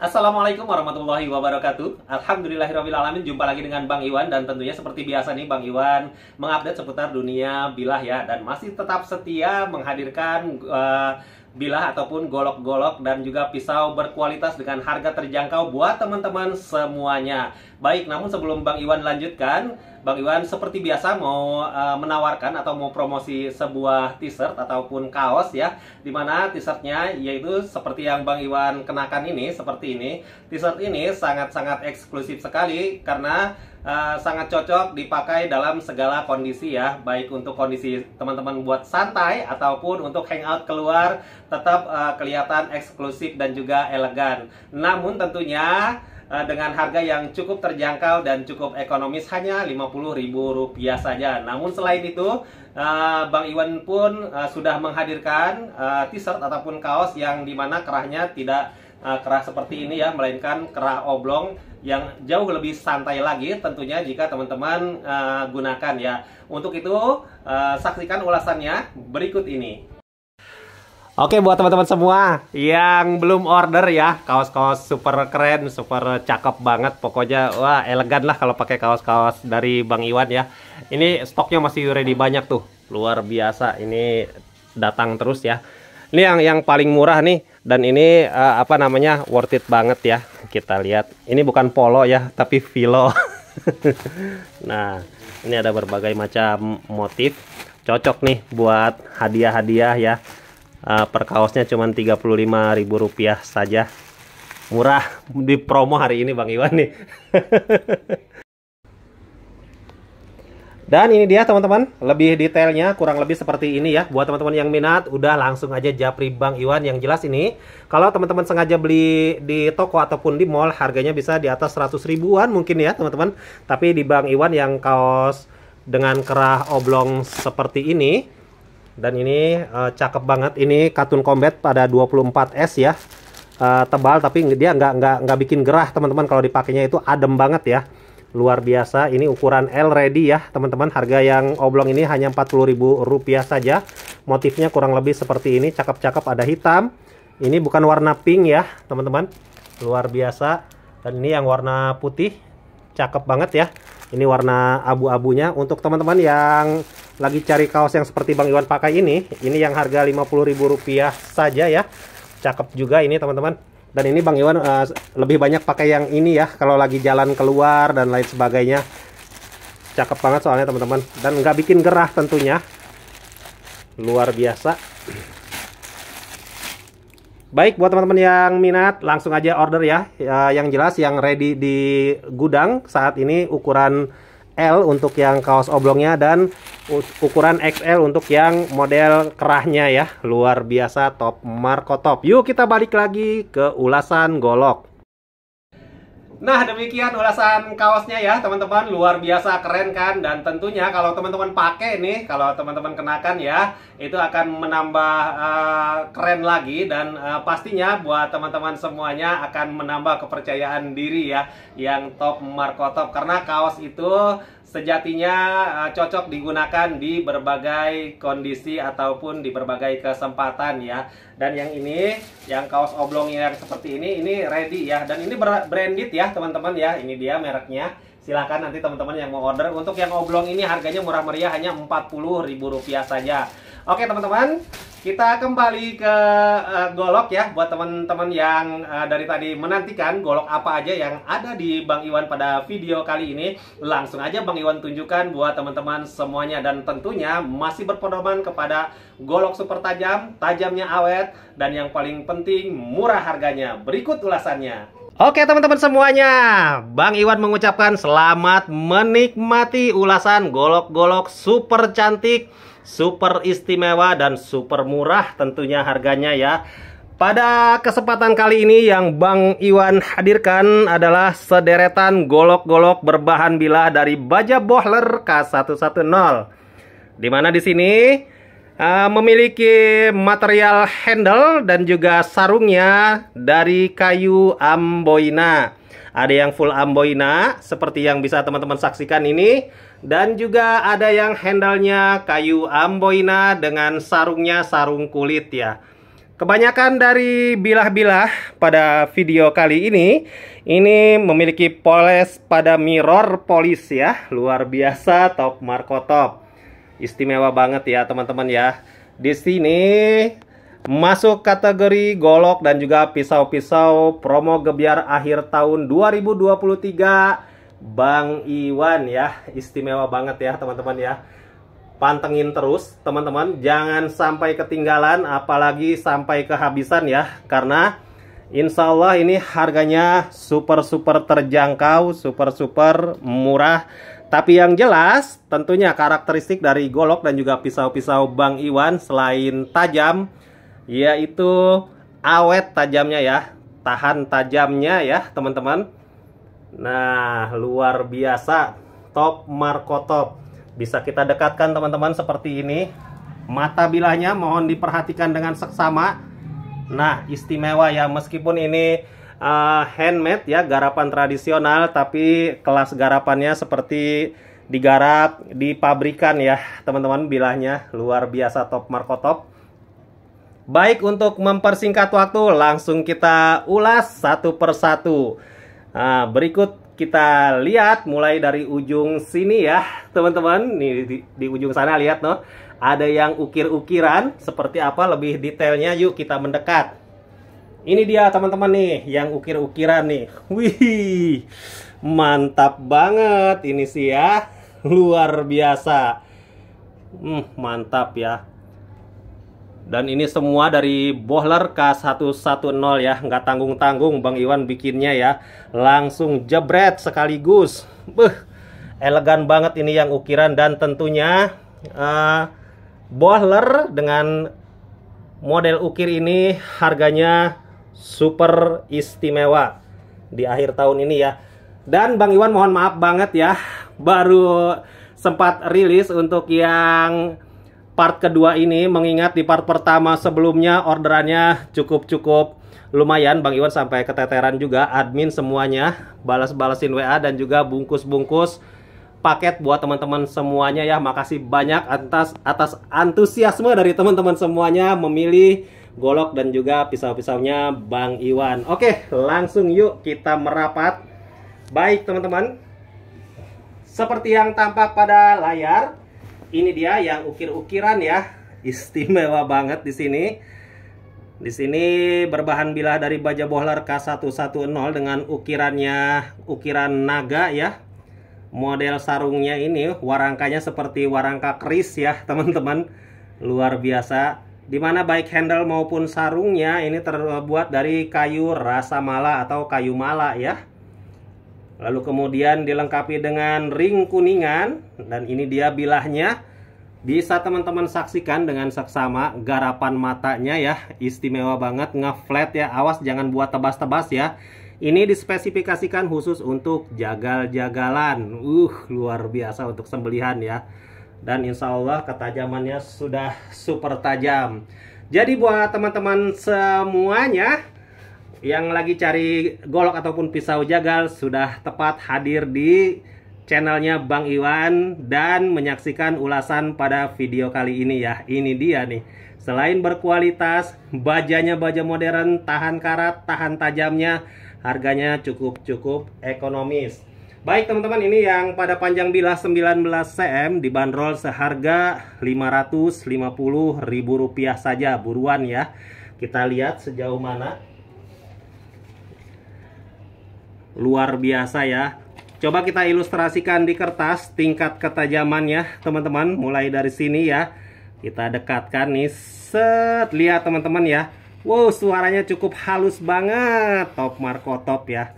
Assalamualaikum warahmatullahi wabarakatuh Alhamdulillahirrahmanirrahim Jumpa lagi dengan Bang Iwan Dan tentunya seperti biasa nih Bang Iwan Mengupdate seputar dunia bilah ya Dan masih tetap setia menghadirkan uh, bilah ataupun golok-golok Dan juga pisau berkualitas dengan harga terjangkau buat teman-teman semuanya Baik, namun sebelum Bang Iwan lanjutkan, Bang Iwan seperti biasa mau uh, menawarkan atau mau promosi sebuah t-shirt ataupun kaos ya, dimana t-shirtnya yaitu seperti yang Bang Iwan kenakan ini, seperti ini. T-shirt ini sangat-sangat eksklusif sekali karena uh, sangat cocok dipakai dalam segala kondisi ya, baik untuk kondisi teman-teman buat santai ataupun untuk hangout keluar, tetap uh, kelihatan eksklusif dan juga elegan. Namun tentunya Eh, dengan harga yang cukup terjangkau dan cukup ekonomis hanya Rp50.000 saja. Namun selain itu, eh, Bang Iwan pun eh, sudah menghadirkan t-shirt ataupun kaos yang dimana kerahnya tidak kerah seperti ini ya, melainkan kerah oblong yang jauh lebih santai lagi tentunya jika teman-teman gunakan ya. Untuk itu, saksikan ulasannya berikut ini. Oke buat teman-teman semua yang belum order ya kaos-kaos super keren, super cakep banget pokoknya wah elegan lah kalau pakai kaos-kaos dari Bang Iwan ya. Ini stoknya masih ready banyak tuh. Luar biasa ini datang terus ya. Ini yang yang paling murah nih dan ini uh, apa namanya worth it banget ya. Kita lihat. Ini bukan polo ya, tapi vilo. nah, ini ada berbagai macam motif. Cocok nih buat hadiah-hadiah ya Eh, per kaosnya cuma Rp35.000 saja murah di promo hari ini Bang Iwan nih Dan ini dia teman-teman, lebih detailnya kurang lebih seperti ini ya. Buat teman-teman yang minat, udah langsung aja japri Bang Iwan yang jelas ini. Kalau teman-teman sengaja beli di toko ataupun di mall, harganya bisa di atas 100 ribuan mungkin ya teman-teman. Tapi di Bang Iwan yang kaos dengan kerah oblong seperti ini, dan ini uh, cakep banget ini Katun Combat pada 24S ya uh, tebal tapi dia nggak nggak nggak bikin gerah teman-teman kalau dipakainya itu adem banget ya luar biasa ini ukuran L ready ya teman-teman harga yang oblong ini hanya rp rupiah saja motifnya kurang lebih seperti ini cakep-cakep ada hitam ini bukan warna pink ya teman-teman luar biasa dan ini yang warna putih cakep banget ya ini warna abu-abunya untuk teman-teman yang lagi cari kaos yang seperti Bang Iwan pakai ini, ini yang harga Rp50.000 saja ya. Cakep juga ini teman-teman. Dan ini Bang Iwan uh, lebih banyak pakai yang ini ya, kalau lagi jalan keluar dan lain sebagainya. Cakep banget soalnya teman-teman. Dan nggak bikin gerah tentunya. Luar biasa. Baik, buat teman-teman yang minat, langsung aja order ya. ya. Yang jelas, yang ready di gudang saat ini ukuran L untuk yang kaos oblongnya dan ukuran XL untuk yang model kerahnya ya luar biasa top Marco top yuk kita balik lagi ke ulasan golok Nah demikian ulasan kaosnya ya teman-teman luar biasa keren kan dan tentunya kalau teman-teman pakai nih kalau teman-teman kenakan ya itu akan menambah uh, keren lagi dan uh, pastinya buat teman-teman semuanya akan menambah kepercayaan diri ya yang top Markotop karena kaos itu sejatinya uh, cocok digunakan di berbagai kondisi ataupun di berbagai kesempatan ya. Dan yang ini, yang kaos oblong yang seperti ini, ini ready ya. Dan ini branded ya teman-teman ya, ini dia mereknya. Silahkan nanti teman-teman yang mau order. Untuk yang oblong ini harganya murah meriah hanya Rp40.000 saja. Oke teman-teman, kita kembali ke uh, golok ya buat teman-teman yang uh, dari tadi menantikan golok apa aja yang ada di Bang Iwan pada video kali ini. Langsung aja Bang Iwan tunjukkan buat teman-teman semuanya dan tentunya masih berpedoman kepada golok super tajam, tajamnya awet dan yang paling penting murah harganya. Berikut ulasannya. Oke teman-teman semuanya, Bang Iwan mengucapkan selamat menikmati ulasan golok-golok super cantik super istimewa dan super murah tentunya harganya ya. Pada kesempatan kali ini yang Bang Iwan hadirkan adalah sederetan golok-golok berbahan bilah dari baja bohler K110. Dimana di sini uh, memiliki material handle dan juga sarungnya dari kayu amboina. Ada yang full amboina seperti yang bisa teman-teman saksikan ini dan juga ada yang handle-nya kayu amboina dengan sarungnya sarung kulit ya. Kebanyakan dari bilah-bilah pada video kali ini ini memiliki poles pada mirror polis ya. Luar biasa top Marco top. Istimewa banget ya teman-teman ya. Di sini masuk kategori golok dan juga pisau-pisau promo gebiar akhir tahun 2023 Bang Iwan ya istimewa banget ya teman-teman ya pantengin terus teman-teman jangan sampai ketinggalan apalagi sampai kehabisan ya karena Insya Allah ini harganya super-super terjangkau, super-super murah. Tapi yang jelas tentunya karakteristik dari golok dan juga pisau-pisau Bang Iwan selain tajam, yaitu awet tajamnya ya tahan tajamnya ya teman-teman nah luar biasa top Marco top bisa kita dekatkan teman-teman seperti ini mata bilahnya mohon diperhatikan dengan seksama nah istimewa ya meskipun ini uh, handmade ya garapan tradisional tapi kelas garapannya seperti digarap di pabrikan ya teman-teman bilahnya luar biasa top Marco top Baik untuk mempersingkat waktu langsung kita ulas satu persatu nah, Berikut kita lihat mulai dari ujung sini ya teman-teman Nih di, di ujung sana lihat no Ada yang ukir-ukiran seperti apa lebih detailnya yuk kita mendekat Ini dia teman-teman nih yang ukir-ukiran nih Wih mantap banget ini sih ya Luar biasa hmm, Mantap ya dan ini semua dari Bohler K110 ya Nggak tanggung-tanggung Bang Iwan bikinnya ya Langsung jebret sekaligus Beuh, Elegan banget ini yang ukiran Dan tentunya uh, eh, Bohler dengan model ukir ini harganya super istimewa Di akhir tahun ini ya Dan Bang Iwan mohon maaf banget ya Baru sempat rilis untuk yang part kedua ini mengingat di part pertama sebelumnya orderannya cukup-cukup lumayan Bang Iwan sampai keteteran juga admin semuanya balas-balasin WA dan juga bungkus-bungkus paket buat teman-teman semuanya ya. Makasih banyak atas atas antusiasme dari teman-teman semuanya memilih golok dan juga pisau-pisaunya Bang Iwan. Oke, langsung yuk kita merapat. Baik, teman-teman. Seperti yang tampak pada layar, ini dia yang ukir-ukiran ya. Istimewa banget di sini. Di sini berbahan bilah dari baja bohlar K110 dengan ukirannya ukiran naga ya. Model sarungnya ini warangkanya seperti warangka keris ya, teman-teman. Luar biasa. Dimana baik handle maupun sarungnya ini terbuat dari kayu rasa mala atau kayu mala ya. Lalu kemudian dilengkapi dengan ring kuningan dan ini dia bilahnya. Bisa teman-teman saksikan dengan seksama garapan matanya ya. Istimewa banget ngeflat ya. Awas jangan buat tebas-tebas ya. Ini dispesifikasikan khusus untuk jagal-jagalan. Uh, luar biasa untuk sembelihan ya. Dan insya Allah ketajamannya sudah super tajam. Jadi buat teman-teman semuanya, yang lagi cari golok ataupun pisau jagal sudah tepat hadir di channelnya Bang Iwan dan menyaksikan ulasan pada video kali ini ya. Ini dia nih. Selain berkualitas, bajanya baja modern, tahan karat, tahan tajamnya, harganya cukup-cukup ekonomis. Baik teman-teman, ini yang pada panjang bilah 19 cm dibanderol seharga 550 ribu rupiah saja. Buruan ya. Kita lihat sejauh mana luar biasa ya coba kita ilustrasikan di kertas tingkat ketajamannya teman-teman mulai dari sini ya kita dekatkan nih set lihat teman-teman ya wow suaranya cukup halus banget top Marco top ya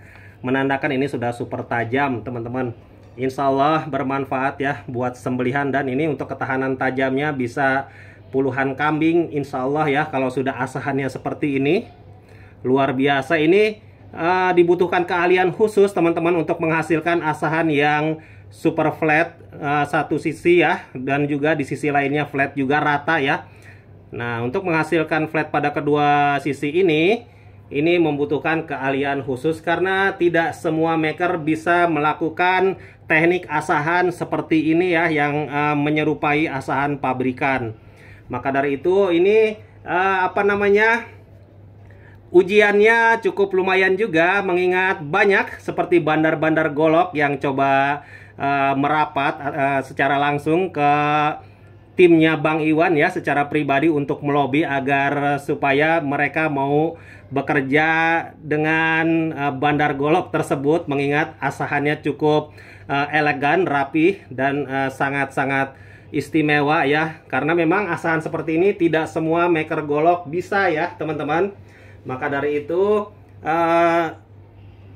menandakan ini sudah super tajam teman-teman Insya Allah bermanfaat ya buat sembelihan dan ini untuk ketahanan tajamnya bisa puluhan kambing Insya Allah ya kalau sudah asahannya seperti ini luar biasa ini uh, dibutuhkan keahlian khusus teman-teman untuk menghasilkan asahan yang super flat uh, satu sisi ya dan juga di sisi lainnya flat juga rata ya Nah untuk menghasilkan flat pada kedua sisi ini ini membutuhkan keahlian khusus karena tidak semua maker bisa melakukan teknik asahan seperti ini ya yang uh, menyerupai asahan pabrikan maka dari itu ini uh, apa namanya Ujiannya cukup lumayan juga mengingat banyak seperti bandar-bandar golok yang coba uh, merapat uh, secara langsung ke timnya Bang Iwan ya secara pribadi untuk melobi agar supaya mereka mau bekerja dengan uh, bandar golok tersebut mengingat asahannya cukup uh, elegan, rapi dan sangat-sangat uh, istimewa ya karena memang asahan seperti ini tidak semua maker golok bisa ya teman-teman maka dari itu uh,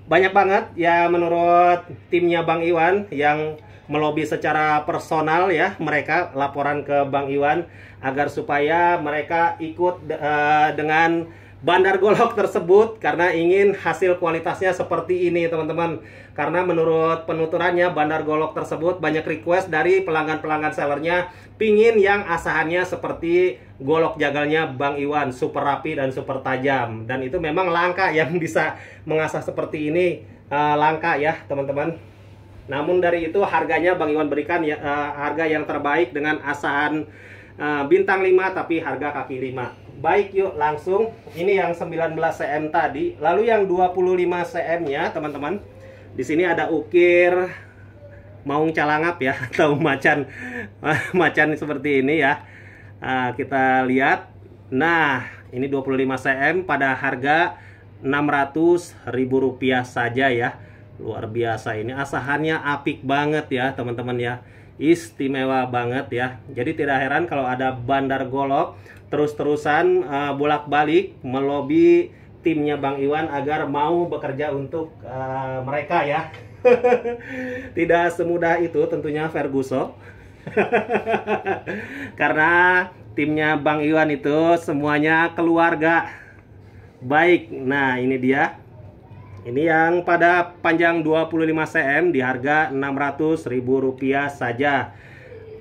banyak banget ya menurut timnya Bang Iwan yang melobi secara personal ya mereka laporan ke Bang Iwan agar supaya mereka ikut uh, dengan bandar golok tersebut karena ingin hasil kualitasnya seperti ini teman-teman karena menurut penuturannya bandar golok tersebut banyak request dari pelanggan-pelanggan sellernya pingin yang asahannya seperti golok jagalnya Bang Iwan super rapi dan super tajam dan itu memang langka yang bisa mengasah seperti ini uh, langka ya teman-teman namun dari itu harganya Bang Iwan berikan ya, uh, harga yang terbaik dengan asahan uh, bintang 5 tapi harga kaki 5 Baik yuk langsung ini yang 19 cm tadi. Lalu yang 25 cm nya teman-teman. Di sini ada ukir maung calangap ya atau macan macan seperti ini ya. Nah, kita lihat. Nah, ini 25 cm pada harga rp rupiah saja ya. Luar biasa ini asahannya apik banget ya teman-teman ya istimewa banget ya. Jadi tidak heran kalau ada bandar golok terus-terusan uh, bolak-balik melobi timnya Bang Iwan agar mau bekerja untuk uh, mereka ya. tidak semudah itu tentunya Ferguson. Karena timnya Bang Iwan itu semuanya keluarga. Baik, nah ini dia ini yang pada panjang 25 cm di harga Rp600.000 saja.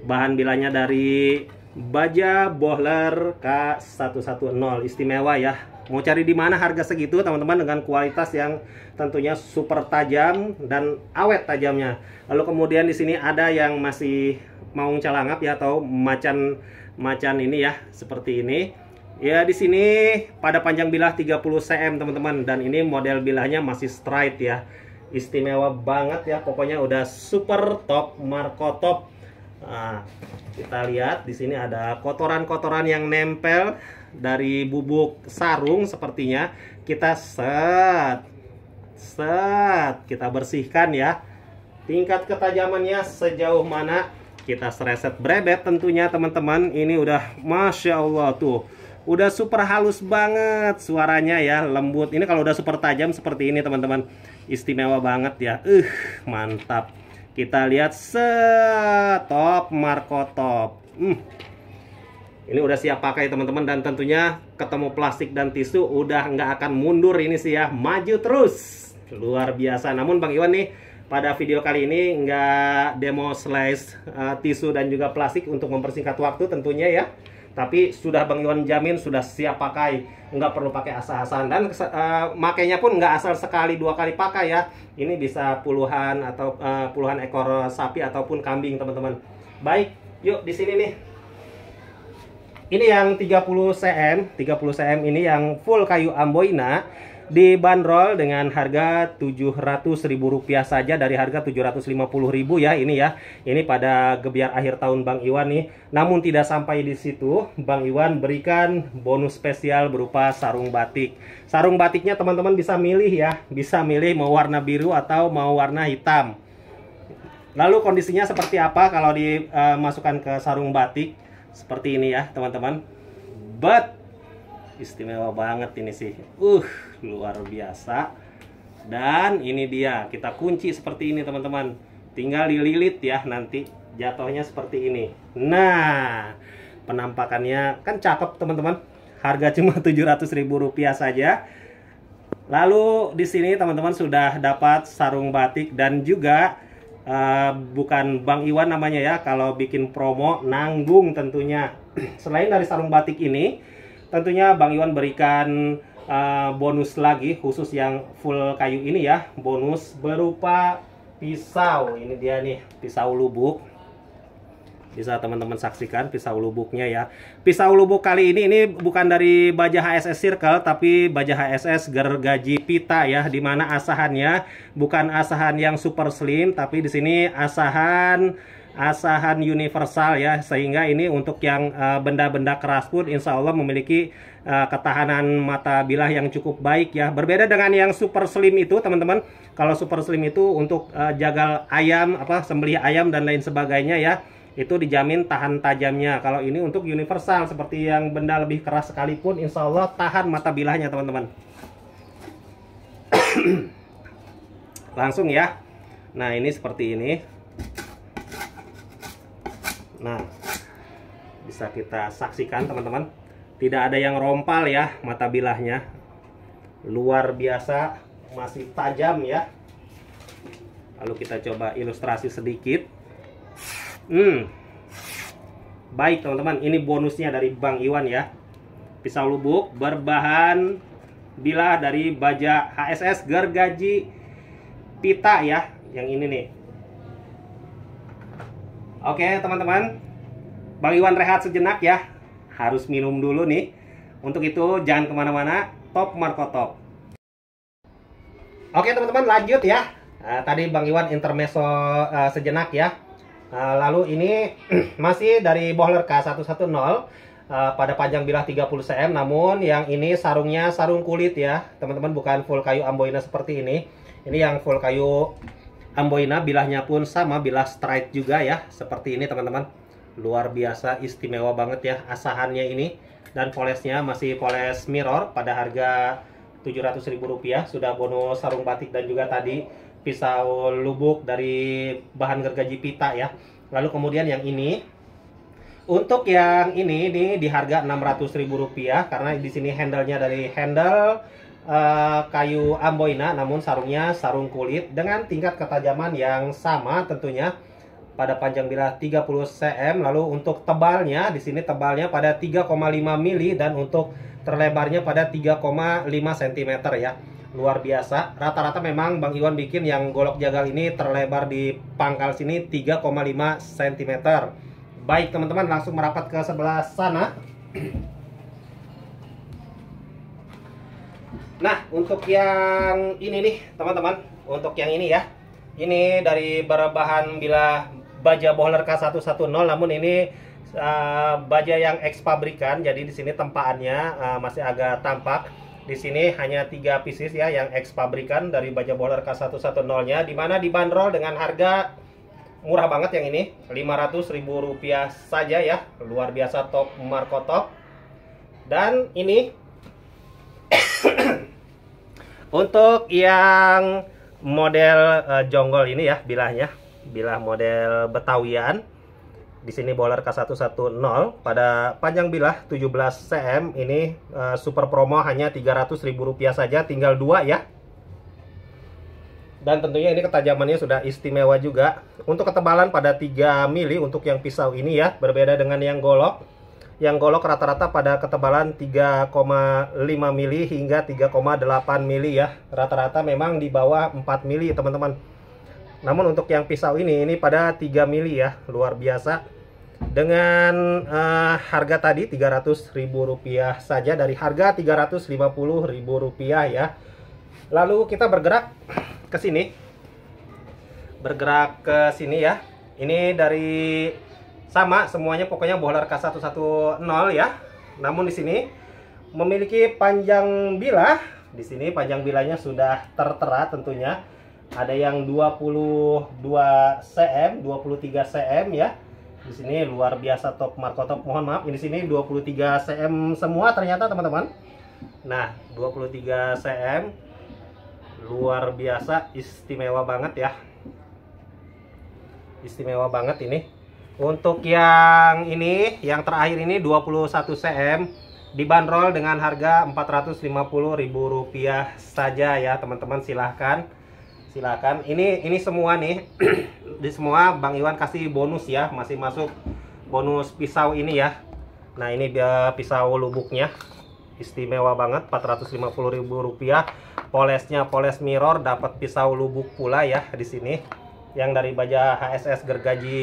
Bahan bilanya dari baja bohler K110 istimewa ya. Mau cari di mana harga segitu teman-teman dengan kualitas yang tentunya super tajam dan awet tajamnya. Lalu kemudian di sini ada yang masih mau calangap ya atau macan macan ini ya seperti ini. Ya di sini pada panjang bilah 30 cm teman-teman dan ini model bilahnya masih straight ya. Istimewa banget ya pokoknya udah super top Marco top. Nah, kita lihat di sini ada kotoran-kotoran yang nempel dari bubuk sarung sepertinya. Kita set set kita bersihkan ya. Tingkat ketajamannya sejauh mana? Kita sereset brebet tentunya teman-teman. Ini udah masya Allah tuh udah super halus banget suaranya ya lembut ini kalau udah super tajam seperti ini teman-teman istimewa banget ya uh mantap kita lihat setop Marco top hmm. ini udah siap pakai teman-teman dan tentunya ketemu plastik dan tisu udah nggak akan mundur ini sih ya maju terus luar biasa namun Bang Iwan nih pada video kali ini nggak demo slice uh, tisu dan juga plastik untuk mempersingkat waktu tentunya ya tapi sudah Bang Iwan jamin sudah siap pakai nggak perlu pakai asal-asalan dan uh, makainya pun nggak asal sekali dua kali pakai ya ini bisa puluhan atau uh, puluhan ekor sapi ataupun kambing teman-teman baik yuk di sini nih ini yang 30 cm 30 cm ini yang full kayu amboina dibanderol dengan harga Rp700.000 saja dari harga Rp750.000 ya ini ya. Ini pada gebiar akhir tahun Bang Iwan nih. Namun tidak sampai di situ, Bang Iwan berikan bonus spesial berupa sarung batik. Sarung batiknya teman-teman bisa milih ya, bisa milih mau warna biru atau mau warna hitam. Lalu kondisinya seperti apa kalau dimasukkan eh, ke sarung batik? Seperti ini ya, teman-teman. But istimewa banget ini sih. Uh, luar biasa dan ini dia kita kunci seperti ini teman-teman tinggal dililit ya nanti jatuhnya seperti ini nah penampakannya kan cakep teman-teman harga cuma 700.000 rupiah saja lalu di sini teman-teman sudah dapat sarung batik dan juga uh, bukan Bang Iwan namanya ya kalau bikin promo nanggung tentunya selain dari sarung batik ini tentunya Bang Iwan berikan Eh, bonus lagi khusus yang full kayu ini ya bonus berupa pisau ini dia nih pisau lubuk bisa teman-teman saksikan pisau lubuknya ya pisau lubuk kali ini ini bukan dari baja HSS Circle tapi baja HSS gergaji pita ya dimana asahannya bukan asahan yang super slim tapi di sini asahan asahan universal ya sehingga ini untuk yang eh, benda-benda uh, keras pun insya Allah memiliki uh, ketahanan mata bilah yang cukup baik ya berbeda dengan yang super slim itu teman-teman kalau super slim itu untuk uh, jagal ayam apa sembelih ayam dan lain sebagainya ya itu dijamin tahan tajamnya kalau ini untuk universal seperti yang benda lebih keras sekalipun insya Allah tahan mata bilahnya teman-teman langsung ya nah ini seperti ini nah bisa kita saksikan teman-teman tidak ada yang rompal ya mata bilahnya luar biasa masih tajam ya lalu kita coba ilustrasi sedikit hmm baik teman-teman ini bonusnya dari Bang Iwan ya pisau lubuk berbahan bilah dari baja HSS gergaji pita ya yang ini nih Oke teman-teman, Bang Iwan rehat sejenak ya. Harus minum dulu nih. Untuk itu jangan kemana-mana, top Marco Top. Oke teman-teman lanjut ya. Uh, tadi Bang Iwan intermeso uh, eh, sejenak ya. Uh, lalu ini masih dari Bohler K110 Uh, pada panjang bilah 30 cm namun yang ini sarungnya sarung kulit ya teman-teman bukan full kayu amboina seperti ini ini yang full kayu Amboina bilahnya pun sama bilah straight juga ya seperti ini teman-teman luar biasa istimewa banget ya asahannya ini dan polesnya masih poles mirror pada harga Rp700.000 sudah bonus sarung batik dan juga tadi pisau lubuk dari bahan gergaji pita ya lalu kemudian yang ini untuk yang ini ini di harga Rp600.000 karena di sini handle-nya dari handle Eh, kayu amboina namun sarungnya sarung kulit dengan tingkat ketajaman yang sama tentunya pada panjang bilah 30 cm lalu untuk tebalnya di sini tebalnya pada 3,5 mili dan untuk terlebarnya pada 3,5 cm ya luar biasa rata-rata memang Bang Iwan bikin yang golok jagal ini terlebar di pangkal sini 3,5 cm baik teman-teman langsung merapat ke sebelah sana Nah, untuk yang ini nih, teman-teman, untuk yang ini ya. Ini dari berbahan bila baja bohler K110, namun ini uh, baja yang ex pabrikan, jadi di sini tempaannya uh, masih agak tampak. Di sini hanya tiga pieces ya yang ex pabrikan dari baja bohler K110-nya, dimana dibanderol dengan harga murah banget yang ini, 500 ribu rupiah saja ya, luar biasa top markotop. Dan ini untuk yang model uh, jonggol ini ya bilahnya, bilah model Betawian. Di sini boler K110 pada panjang bilah 17 cm ini uh, super promo hanya rp rupiah saja tinggal dua ya. Dan tentunya ini ketajamannya sudah istimewa juga. Untuk ketebalan pada 3 mili untuk yang pisau ini ya, berbeda dengan yang golok yang golok rata-rata pada ketebalan 3,5 mili hingga 3,8 mili ya rata-rata memang di bawah 4 mili teman-teman namun untuk yang pisau ini ini pada 3 mili ya luar biasa dengan uh, harga tadi ribu rupiah saja dari harga ribu rupiah ya lalu kita bergerak ke sini bergerak ke sini ya ini dari sama semuanya pokoknya bohlar K110 ya. Namun di sini memiliki panjang bilah. Di sini panjang bilahnya sudah tertera tentunya. Ada yang 22 cm, 23 cm ya. Di sini luar biasa top Marco top. Mohon maaf, ini sini 23 cm semua ternyata teman-teman. Nah, 23 cm luar biasa istimewa banget ya. Istimewa banget ini untuk yang ini, yang terakhir ini 21 cm dibanderol dengan harga Rp450.000 saja ya teman-teman silahkan silahkan ini ini semua nih di semua Bang Iwan kasih bonus ya masih masuk bonus pisau ini ya nah ini dia pisau lubuknya istimewa banget Rp450.000 polesnya poles mirror dapat pisau lubuk pula ya di sini yang dari baja HSS gergaji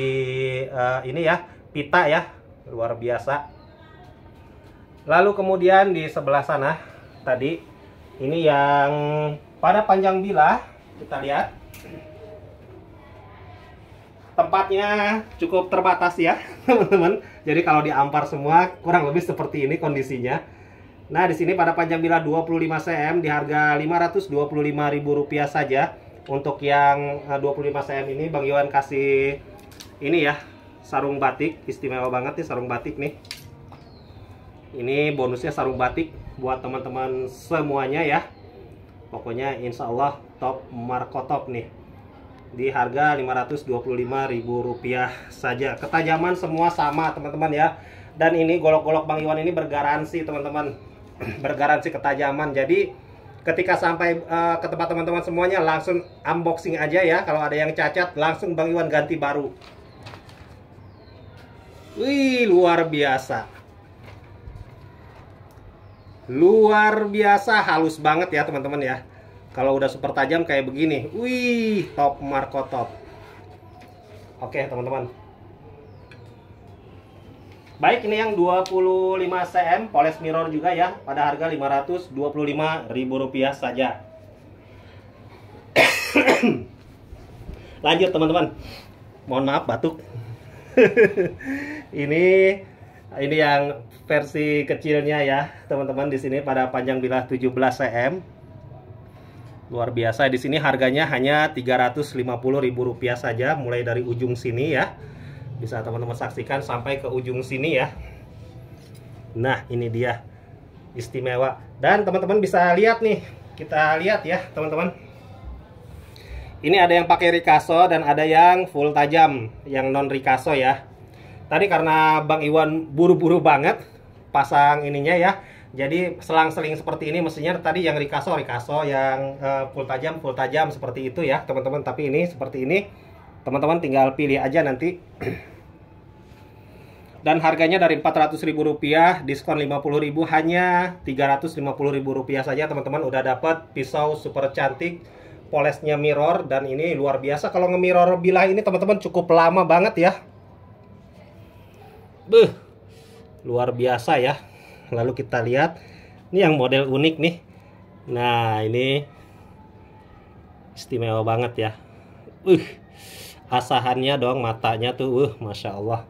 uh, ini ya pita ya luar biasa lalu kemudian di sebelah sana tadi ini yang pada panjang bilah kita lihat tempatnya cukup terbatas ya teman-teman jadi kalau diampar semua kurang lebih seperti ini kondisinya nah di sini pada panjang bilah 25 cm di harga ribu rupiah saja untuk yang 25 eh, cm ini Bang Iwan kasih ini ya sarung batik istimewa banget nih sarung batik nih ini bonusnya sarung batik buat teman-teman semuanya ya pokoknya insya Allah top markotop nih di harga rp 525.000 saja ketajaman semua sama teman-teman ya dan ini golok-golok Bang Iwan ini bergaransi teman-teman bergaransi ketajaman jadi ketika sampai uh, ke tempat teman-teman semuanya langsung unboxing aja ya kalau ada yang cacat langsung Bang Iwan ganti baru wih luar biasa luar biasa halus banget ya teman-teman ya kalau udah super tajam kayak begini wih top markotop oke teman-teman Baik, ini yang 25 cm poles mirror juga ya, pada harga 525 Rp525.000 saja. Lanjut teman-teman. Mohon maaf batuk. ini ini yang versi kecilnya ya, teman-teman di sini pada panjang bilah 17 cm. Luar biasa di sini harganya hanya 350 ribu rupiah saja mulai dari ujung sini ya bisa teman-teman saksikan sampai ke ujung sini ya nah ini dia istimewa dan teman-teman bisa lihat nih kita lihat ya teman-teman ini ada yang pakai Ricasso dan ada yang full tajam yang non Ricasso ya tadi karena Bang Iwan buru-buru banget pasang ininya ya jadi selang-seling seperti ini mestinya tadi yang Ricasso Ricasso yang eh, full tajam full tajam seperti itu ya teman-teman tapi ini seperti ini teman-teman tinggal pilih aja nanti dan harganya dari Rp400.000 diskon Rp50.000 hanya Rp350.000 saja teman-teman udah dapat pisau super cantik polesnya mirror dan ini luar biasa kalau nge-mirror bilah ini teman-teman cukup lama banget ya Beuh, luar biasa ya lalu kita lihat ini yang model unik nih nah ini istimewa banget ya uh asahannya dong matanya tuh uh Masya Allah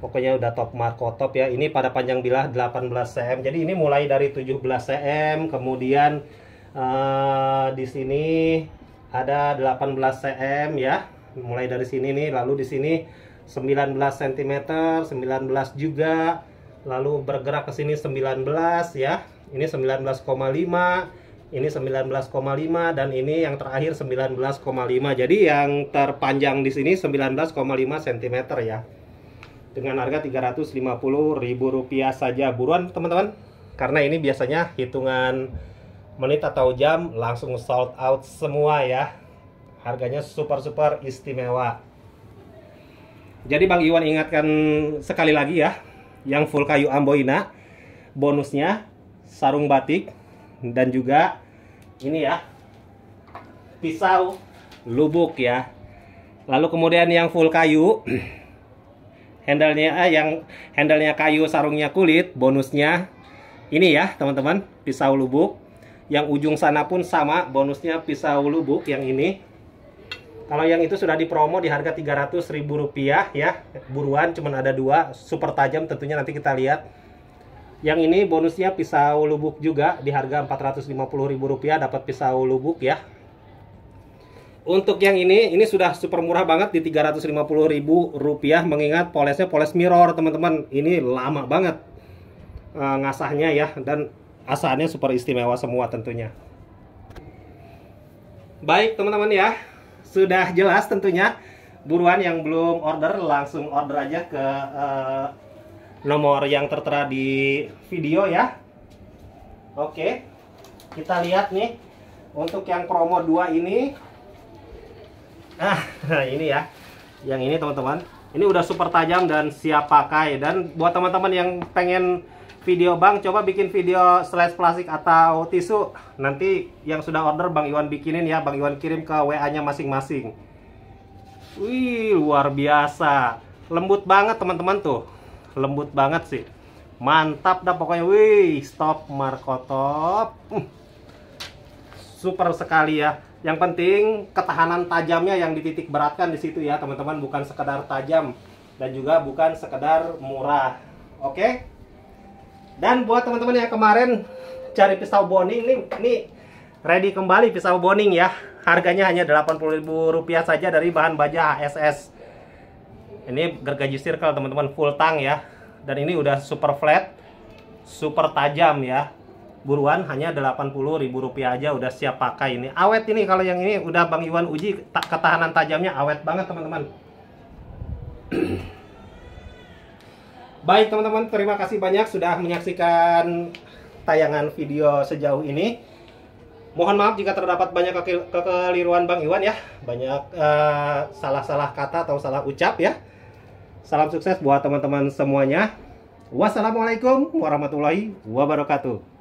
pokoknya udah top Marco top ya ini pada panjang bilah 18 cm jadi ini mulai dari 17 cm kemudian uh, di sini ada 18 cm ya mulai dari sini nih lalu di sini 19 cm 19 juga lalu bergerak ke sini 19 ya ini 19,5 ini 19,5 dan ini yang terakhir 19,5 jadi yang terpanjang di sini 19,5 cm ya dengan harga Rp350.000 saja. Buruan teman-teman, karena ini biasanya hitungan menit atau jam langsung sold out semua ya. Harganya super-super istimewa. Jadi Bang Iwan ingatkan sekali lagi ya, yang full kayu amboina, bonusnya sarung batik dan juga ini ya, pisau lubuk ya. Lalu kemudian yang full kayu handlenya eh, yang handlenya kayu sarungnya kulit bonusnya ini ya teman-teman pisau lubuk yang ujung sana pun sama bonusnya pisau lubuk yang ini kalau yang itu sudah dipromo di harga rp ribu rupiah ya buruan cuman ada dua super tajam tentunya nanti kita lihat yang ini bonusnya pisau lubuk juga di harga Rp450.000 rupiah dapat pisau lubuk ya untuk yang ini, ini sudah super murah banget di ribu rupiah mengingat polesnya poles mirror, teman-teman. Ini lama banget uh, ngasahnya ya dan asahannya super istimewa semua tentunya. Baik, teman-teman ya. Sudah jelas tentunya. Buruan yang belum order langsung order aja ke uh, nomor yang tertera di video ya. Oke. Kita lihat nih untuk yang promo 2 ini ah nah ini ya yang ini teman-teman ini udah super tajam dan siap pakai dan buat teman-teman yang pengen video bang coba bikin video slice plastik atau tisu nanti yang sudah order bang Iwan bikinin ya bang Iwan kirim ke WA nya masing-masing wih luar biasa lembut banget teman-teman tuh lembut banget sih mantap dah pokoknya wih stop markotop hmm. super sekali ya yang penting ketahanan tajamnya yang dititik beratkan di situ ya teman-teman bukan sekedar tajam dan juga bukan sekedar murah. Oke? Dan buat teman-teman yang kemarin cari pisau boning nih, ini ready kembali pisau boning ya. Harganya hanya Rp80.000 saja dari bahan baja HSS. Ini gergaji circle teman-teman full tang ya. Dan ini udah super flat, super tajam ya buruan hanya Rp80.000 aja udah siap pakai ini. Awet ini kalau yang ini udah Bang Iwan uji ketahanan tajamnya awet banget teman-teman. Baik teman-teman, terima kasih banyak sudah menyaksikan tayangan video sejauh ini. Mohon maaf jika terdapat banyak kekeliruan Bang Iwan ya, banyak eh, salah-salah uh, salah -salah kata atau salah ucap ya. Salam sukses buat teman-teman semuanya. Wassalamualaikum warahmatullahi wabarakatuh.